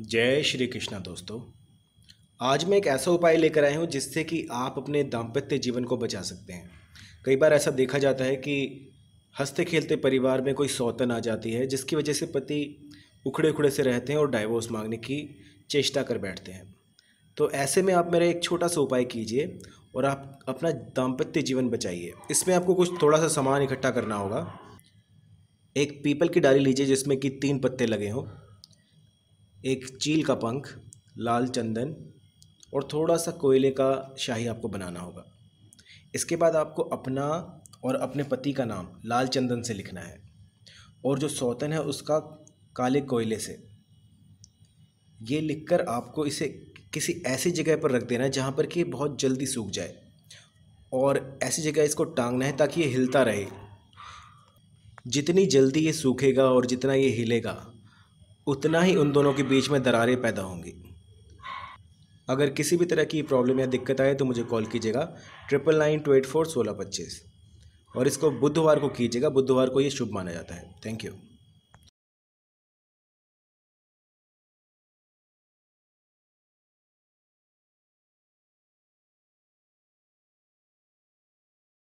जय श्री कृष्णा दोस्तों आज मैं एक ऐसा उपाय लेकर आया हूँ जिससे कि आप अपने दाम्पत्य जीवन को बचा सकते हैं कई बार ऐसा देखा जाता है कि हंसते खेलते परिवार में कोई सौतन आ जाती है जिसकी वजह से पति उखड़े उखड़े से रहते हैं और डाइवोर्स मांगने की चेष्टा कर बैठते हैं तो ऐसे में आप मेरा एक छोटा सा उपाय कीजिए और आप अपना दाम्पत्य जीवन बचाइए इसमें आपको कुछ थोड़ा सा सामान इकट्ठा करना होगा एक पीपल की डाली लीजिए जिसमें कि तीन पत्ते लगे हों एक चील का पंख लाल चंदन और थोड़ा सा कोयले का शाही आपको बनाना होगा इसके बाद आपको अपना और अपने पति का नाम लाल चंदन से लिखना है और जो सौतन है उसका काले कोयले से ये लिखकर आपको इसे किसी ऐसी जगह पर रख देना है जहाँ पर कि बहुत जल्दी सूख जाए और ऐसी जगह इसको टांगना है ताकि ये हिलता रहे जितनी जल्दी ये सूखेगा और जितना ये हिलेगा उतना ही उन दोनों के बीच में दरारें पैदा होंगी अगर किसी भी तरह की प्रॉब्लम या दिक्कत आए तो मुझे कॉल कीजिएगा triple nine two eight four सोलह पच्चीस और इसको बुधवार को कीजिएगा बुधवार को ये शुभ माना जाता है थैंक यू